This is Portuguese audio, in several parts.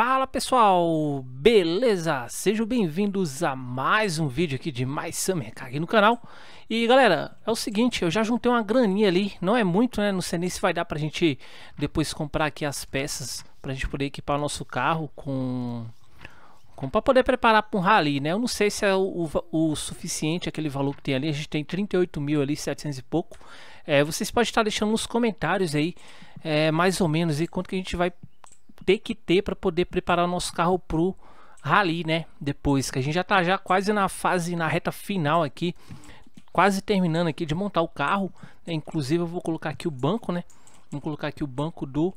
Fala pessoal, beleza? Sejam bem-vindos a mais um vídeo aqui de mais Summer Car aqui no canal E galera, é o seguinte, eu já juntei uma graninha ali, não é muito né, não sei nem se vai dar pra gente depois comprar aqui as peças Pra gente poder equipar o nosso carro com... com pra poder preparar pra um rally né Eu não sei se é o, o, o suficiente aquele valor que tem ali, a gente tem 38 mil ali, 700 e pouco é, Vocês podem estar deixando nos comentários aí, é, mais ou menos, e quanto que a gente vai ter que ter para poder preparar o nosso carro pro rally, né? Depois que a gente já tá já quase na fase, na reta final aqui, quase terminando aqui de montar o carro. Né? Inclusive eu vou colocar aqui o banco, né? Vamos colocar aqui o banco do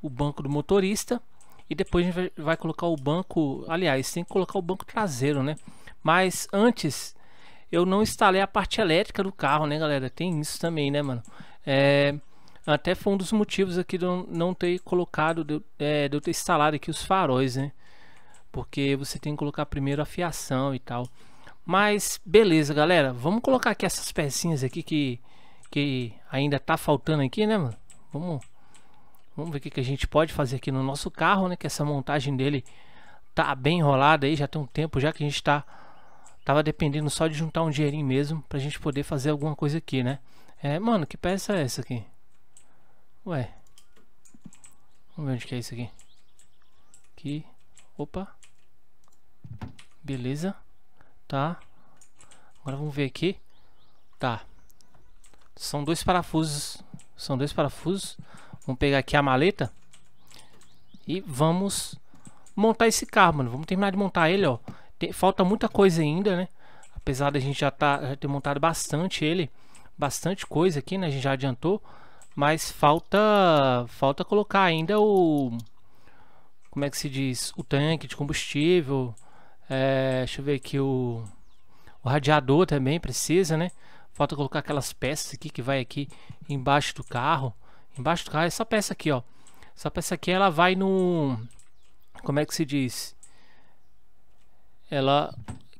o banco do motorista e depois a gente vai colocar o banco, aliás, tem que colocar o banco traseiro, né? Mas antes eu não instalei a parte elétrica do carro, né, galera? Tem isso também, né, mano? É, até foi um dos motivos aqui de eu não ter colocado, de, é, de eu ter instalado aqui os faróis, né? Porque você tem que colocar primeiro a fiação e tal. Mas beleza, galera. Vamos colocar aqui essas pecinhas aqui que, que ainda tá faltando aqui, né, mano? Vamos, vamos ver o que, que a gente pode fazer aqui no nosso carro, né? Que essa montagem dele tá bem enrolada aí. Já tem um tempo já que a gente tá... Tava dependendo só de juntar um dinheirinho mesmo pra gente poder fazer alguma coisa aqui, né? É, mano, que peça é essa aqui? Ué. Vamos ver onde que é isso aqui. Aqui. Opa. Beleza. Tá. Agora vamos ver aqui. Tá. São dois parafusos. São dois parafusos. Vamos pegar aqui a maleta. E vamos montar esse carro, mano. Vamos terminar de montar ele, ó. Tem, falta muita coisa ainda, né? Apesar da gente já, tá, já ter montado bastante ele. Bastante coisa aqui, né? A gente já adiantou. Mas falta falta colocar ainda o como é que se diz, o tanque de combustível. É, deixa eu ver aqui o o radiador também precisa, né? Falta colocar aquelas peças aqui que vai aqui embaixo do carro. Embaixo do carro, essa é peça aqui, ó. Essa peça aqui, ela vai no... Como é que se diz? Ela...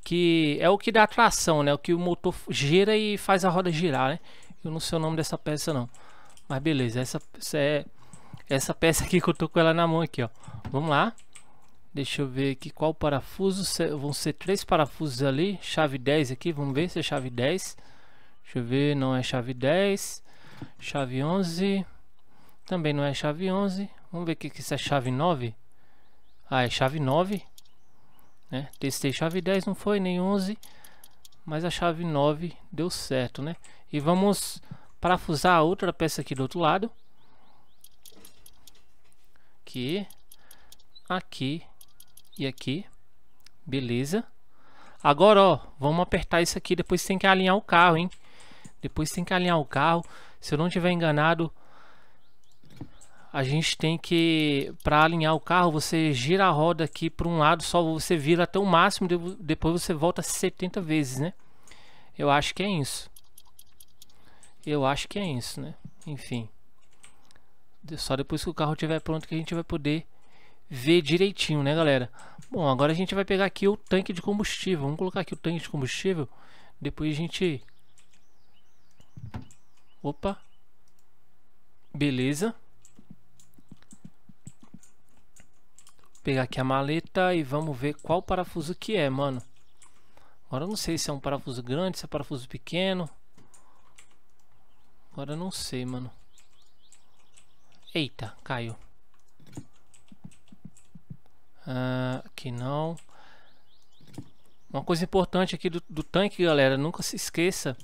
Que é o que dá tração, né? O que o motor gira e faz a roda girar, né? Eu não sei o nome dessa peça, não. Mas beleza, essa, essa é essa peça aqui que eu tô com ela na mão aqui, ó. Vamos lá. Deixa eu ver aqui qual parafuso, vão ser três parafusos ali, chave 10 aqui, vamos ver se é chave 10. Deixa eu ver, não é chave 10, chave 11, também não é chave 11. Vamos ver o que isso é chave 9. Ah, é chave 9. Né? Testei chave 10, não foi nem 11, mas a chave 9 deu certo, né? E vamos parafusar a outra peça aqui do outro lado, aqui, aqui e aqui, beleza? Agora, ó, vamos apertar isso aqui, depois tem que alinhar o carro, hein? Depois tem que alinhar o carro, se eu não tiver enganado, a gente tem que, para alinhar o carro, você gira a roda aqui para um lado, só você vira até o máximo, depois você volta 70 vezes, né? Eu acho que é isso. Eu acho que é isso, né? Enfim. Só depois que o carro estiver pronto que a gente vai poder ver direitinho, né, galera? Bom, agora a gente vai pegar aqui o tanque de combustível. Vamos colocar aqui o tanque de combustível. Depois a gente... Opa. Beleza. Vou pegar aqui a maleta e vamos ver qual parafuso que é, mano. Agora eu não sei se é um parafuso grande, se é um parafuso pequeno. Agora não sei, mano. Eita, caiu. Ah, aqui não. Uma coisa importante aqui do, do tanque, galera. Nunca se esqueça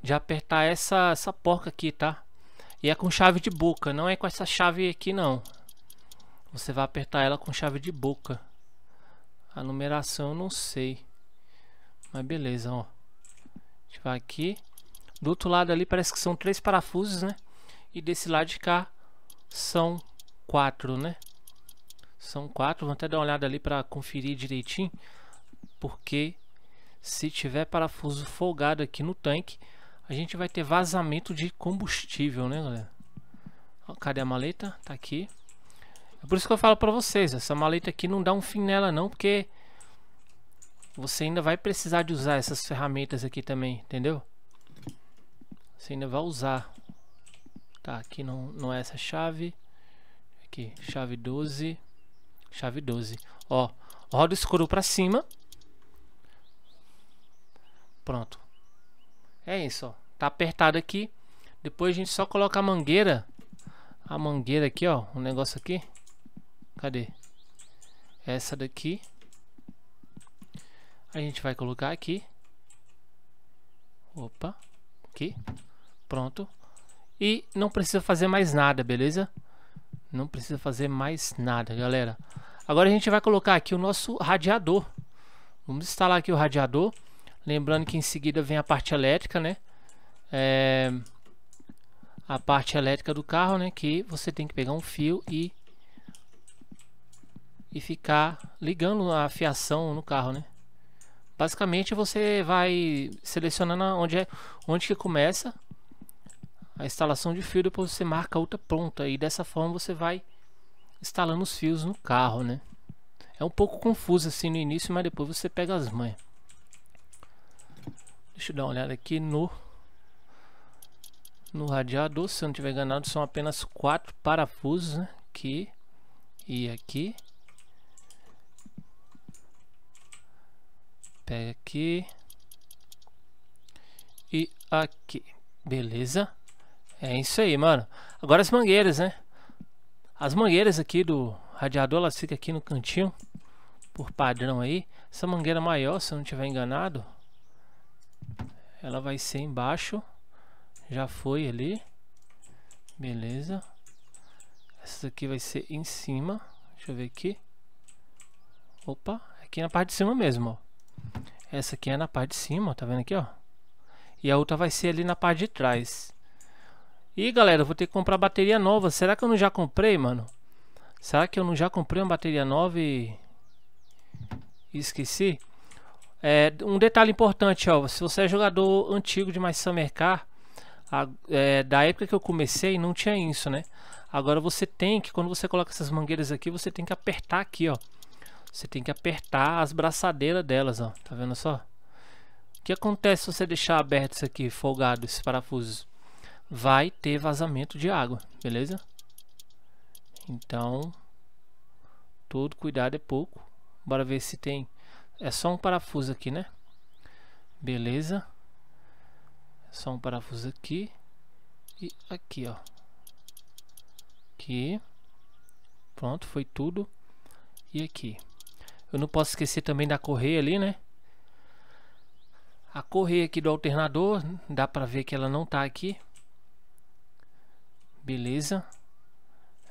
de apertar essa, essa porca aqui, tá? E é com chave de boca. Não é com essa chave aqui, não. Você vai apertar ela com chave de boca. A numeração eu não sei. Mas beleza, ó. A gente vai aqui. Do outro lado ali parece que são três parafusos, né? E desse lado de cá são quatro, né? São quatro. Vou até dar uma olhada ali para conferir direitinho. Porque se tiver parafuso folgado aqui no tanque, a gente vai ter vazamento de combustível, né, galera? Cadê a maleta? Tá aqui. É por isso que eu falo para vocês, essa maleta aqui não dá um fim nela não, porque você ainda vai precisar de usar essas ferramentas aqui também, entendeu? Você ainda vai usar. Tá, aqui não, não é essa chave. Aqui, chave 12. Chave 12. Ó, roda o escuro pra cima. Pronto. É isso, ó. Tá apertado aqui. Depois a gente só coloca a mangueira. A mangueira aqui, ó. Um negócio aqui. Cadê? Essa daqui. A gente vai colocar aqui. Opa. Aqui. Pronto. E não precisa fazer mais nada, beleza? Não precisa fazer mais nada, galera. Agora a gente vai colocar aqui o nosso radiador. Vamos instalar aqui o radiador. Lembrando que em seguida vem a parte elétrica, né? É... A parte elétrica do carro, né? Que você tem que pegar um fio e... E ficar ligando a fiação no carro, né? Basicamente você vai selecionando onde, é, onde que começa a instalação de fio, depois você marca outra ponta e dessa forma você vai instalando os fios no carro, né? É um pouco confuso assim no início, mas depois você pega as manhas. Deixa eu dar uma olhada aqui no no radiador, se eu não tiver enganado, são apenas quatro parafusos né? aqui e aqui. Pega aqui e aqui, beleza? É isso aí, mano. Agora as mangueiras, né? As mangueiras aqui do radiador, elas ficam aqui no cantinho, por padrão aí. Essa mangueira maior, se eu não estiver enganado, ela vai ser embaixo. Já foi ali. Beleza. Essa aqui vai ser em cima. Deixa eu ver aqui. Opa, aqui na parte de cima mesmo, ó. Essa aqui é na parte de cima, ó. Tá vendo aqui, ó? E a outra vai ser ali na parte de trás. E galera, eu vou ter que comprar bateria nova. Será que eu não já comprei, mano? Será que eu não já comprei uma bateria nova e... Esqueci? É, um detalhe importante, ó. Se você é jogador antigo de mais Summer Car, a, é, da época que eu comecei não tinha isso, né? Agora você tem que, quando você coloca essas mangueiras aqui, você tem que apertar aqui, ó. Você tem que apertar as braçadeiras delas, ó. Tá vendo só? O que acontece se você deixar aberto isso aqui, folgado, esses parafusos? vai ter vazamento de água, beleza? Então, todo cuidado é pouco. Bora ver se tem... É só um parafuso aqui, né? Beleza. É só um parafuso aqui. E aqui, ó. Aqui. Pronto, foi tudo. E aqui. Eu não posso esquecer também da correia ali, né? A correia aqui do alternador, dá pra ver que ela não tá aqui. Beleza.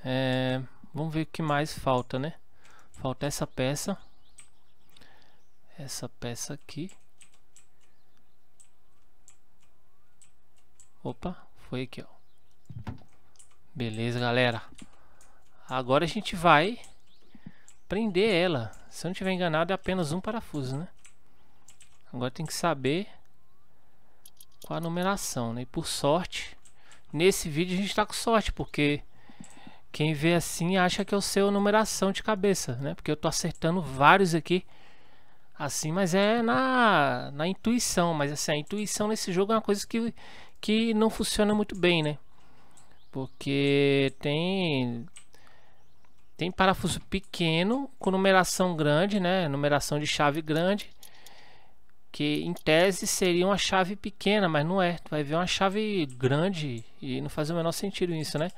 É, vamos ver o que mais falta, né? Falta essa peça. Essa peça aqui. Opa, foi aqui, ó. Beleza, galera. Agora a gente vai prender ela. Se eu não tiver enganado, é apenas um parafuso, né? Agora tem que saber qual a numeração, né? E por sorte, Nesse vídeo a gente está com sorte, porque quem vê assim acha que eu sei a numeração de cabeça, né? Porque eu tô acertando vários aqui assim, mas é na, na intuição. Mas assim, a intuição nesse jogo é uma coisa que, que não funciona muito bem, né? Porque tem tem parafuso pequeno com numeração grande, né? Numeração de chave grande que em tese seria uma chave pequena, mas não é. Tu vai ver uma chave grande e não faz o menor sentido isso, né?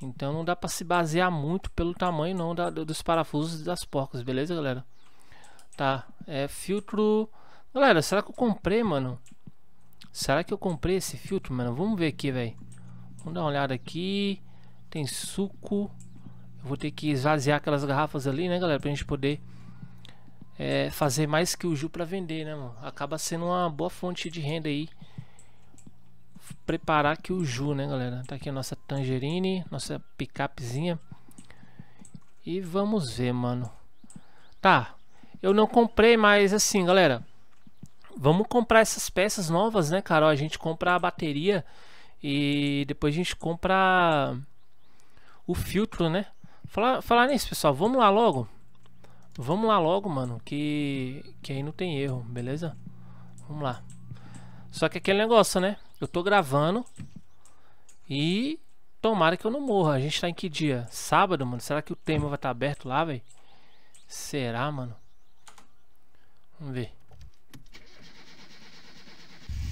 Então não dá para se basear muito pelo tamanho não da, dos parafusos das porcas, beleza, galera? Tá, é filtro... Galera, será que eu comprei, mano? Será que eu comprei esse filtro, mano? Vamos ver aqui, velho. Vamos dar uma olhada aqui. Tem suco. Eu vou ter que esvaziar aquelas garrafas ali, né, galera? Pra gente poder é, fazer mais que o Ju para vender, né, mano? Acaba sendo uma boa fonte de renda aí. Preparar que o Ju, né, galera? Tá aqui a nossa tangerine, nossa picapezinha. E vamos ver, mano. Tá. Eu não comprei, mas assim, galera. Vamos comprar essas peças novas, né, Carol? A gente compra a bateria e depois a gente compra o filtro, né? Falar, falar nisso, pessoal. Vamos lá logo. Vamos lá logo, mano, que, que aí não tem erro, beleza? Vamos lá. Só que aquele negócio, né? Eu tô gravando e tomara que eu não morra. A gente tá em que dia? Sábado, mano? Será que o tema vai estar tá aberto lá, velho? Será, mano? Vamos ver.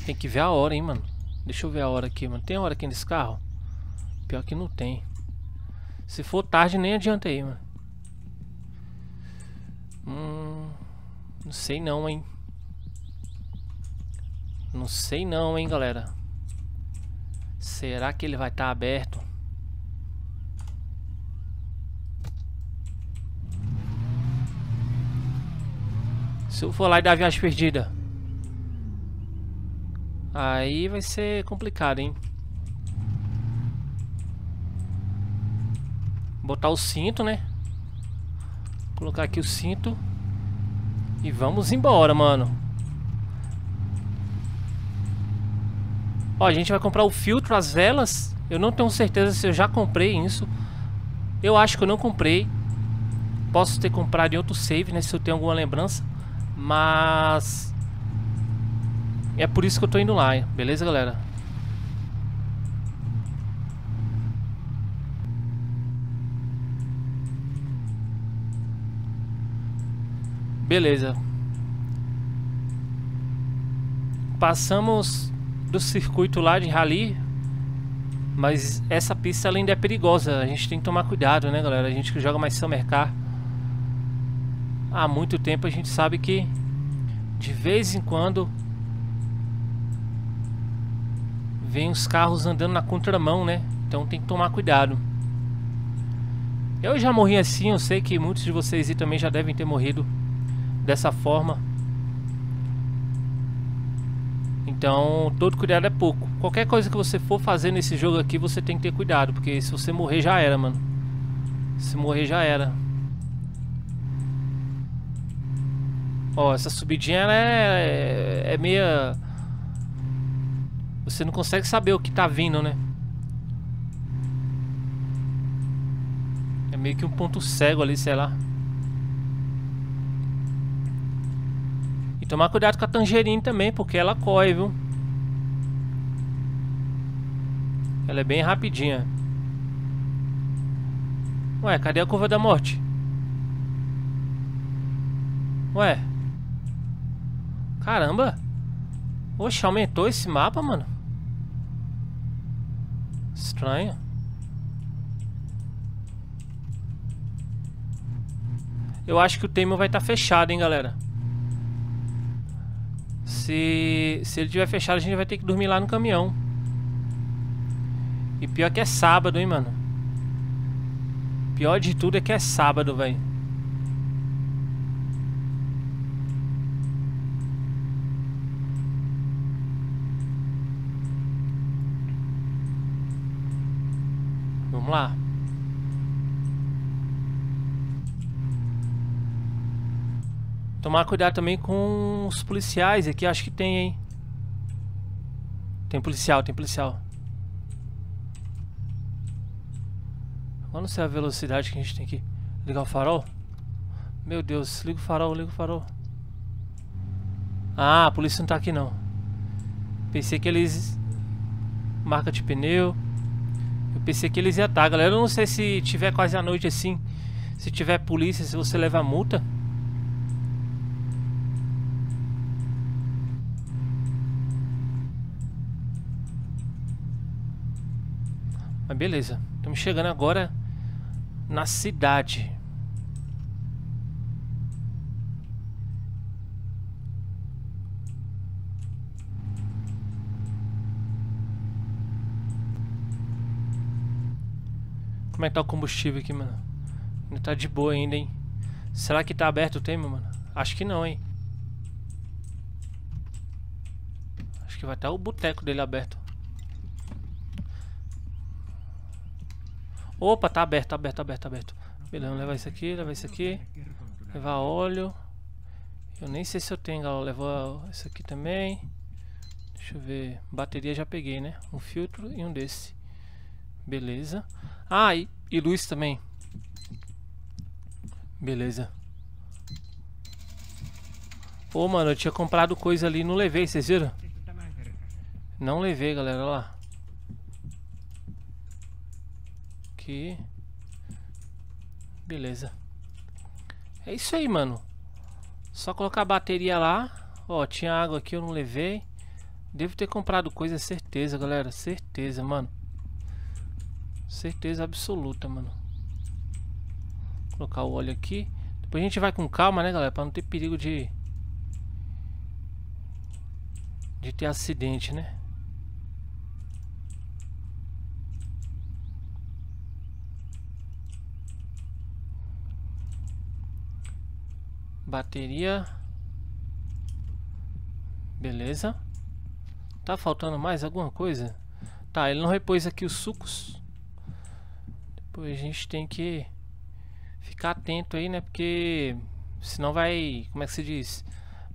Tem que ver a hora, hein, mano. Deixa eu ver a hora aqui, mano. Tem hora aqui nesse carro? Pior que não tem. Se for tarde, nem adianta aí, mano. Hum, não sei não, hein. Não sei não, hein, galera. Será que ele vai estar tá aberto? Se eu for lá e dar viagem perdida. Aí vai ser complicado, hein? Botar o cinto, né? Colocar aqui o cinto. E vamos embora, mano. Ó, a gente vai comprar o filtro, as velas. Eu não tenho certeza se eu já comprei isso. Eu acho que eu não comprei. Posso ter comprado em outro save, né? Se eu tenho alguma lembrança. Mas... É por isso que eu tô indo lá, beleza, galera? Beleza. Passamos do circuito lá de rally. Mas essa pista ainda é perigosa. A gente tem que tomar cuidado, né, galera? A gente que joga mais Summer Car há muito tempo, a gente sabe que de vez em quando vem os carros andando na contramão, né? Então tem que tomar cuidado. Eu já morri assim, eu sei que muitos de vocês também já devem ter morrido dessa forma. Então, todo cuidado é pouco. Qualquer coisa que você for fazer nesse jogo aqui, você tem que ter cuidado, porque se você morrer já era, mano. Se morrer já era. Ó, essa subidinha ela é, é, meia... Você não consegue saber o que tá vindo, né? É meio que um ponto cego ali, sei lá. tomar cuidado com a tangerine também, porque ela corre, viu? Ela é bem rapidinha. Ué, cadê a curva da morte? Ué. Caramba. Oxe, aumentou esse mapa, mano. Estranho. Eu acho que o Tamer vai estar tá fechado, hein, galera. Se, se ele tiver fechado, a gente vai ter que dormir lá no caminhão. E pior que é sábado, hein, mano. Pior de tudo é que é sábado, velho. Vamos lá. Tomar cuidado também com os policiais aqui, acho que tem, hein? Tem policial, tem policial. Eu não sei a velocidade que a gente tem aqui. ligar o farol. Meu Deus, liga o farol, liga o farol. Ah, a polícia não tá aqui não. Pensei que eles... Marca de pneu. Eu pensei que eles iam estar. Galera, eu não sei se tiver quase a noite assim. Se tiver polícia, se você levar multa... Mas beleza. Estamos chegando agora na cidade. Como é que tá o combustível aqui, mano? Não tá de boa ainda, hein? Será que tá aberto o tema, mano? Acho que não, hein? Acho que vai estar o boteco dele aberto. Opa, tá aberto, tá aberto, tá aberto, tá aberto. Beleza, vamos levar isso aqui, levar isso aqui. Levar óleo. Eu nem sei se eu tenho, galera. Levar isso aqui também. Deixa eu ver. Bateria já peguei, né? Um filtro e um desse. Beleza. Ah, e, e luz também. Beleza. Ô, mano, eu tinha comprado coisa ali e não levei, vocês viram? Não levei, galera, olha lá. aqui. Beleza. É isso aí, mano. Só colocar a bateria lá. Ó, tinha água aqui, eu não levei. Devo ter comprado coisa, certeza, galera. Certeza, mano. Certeza absoluta, mano. Vou colocar o óleo aqui. Depois a gente vai com calma, né, galera? Pra não ter perigo de... De ter acidente, né? bateria. Beleza. Tá faltando mais alguma coisa? Tá, ele não repôs aqui os sucos. Depois a gente tem que ficar atento aí, né? Porque senão vai, como é que se diz?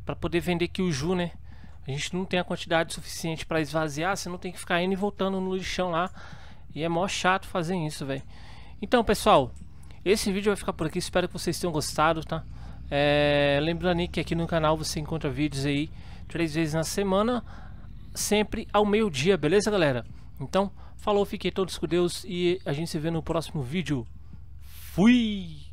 Para poder vender aqui o ju, né? A gente não tem a quantidade suficiente para esvaziar, você não tem que ficar indo e voltando no lixão lá. E é mó chato fazer isso, velho. Então, pessoal, esse vídeo vai ficar por aqui. Espero que vocês tenham gostado, tá? É, lembrando que aqui no canal você encontra vídeos aí três vezes na semana, sempre ao meio-dia, beleza, galera? Então, falou, fiquei todos com Deus e a gente se vê no próximo vídeo. Fui!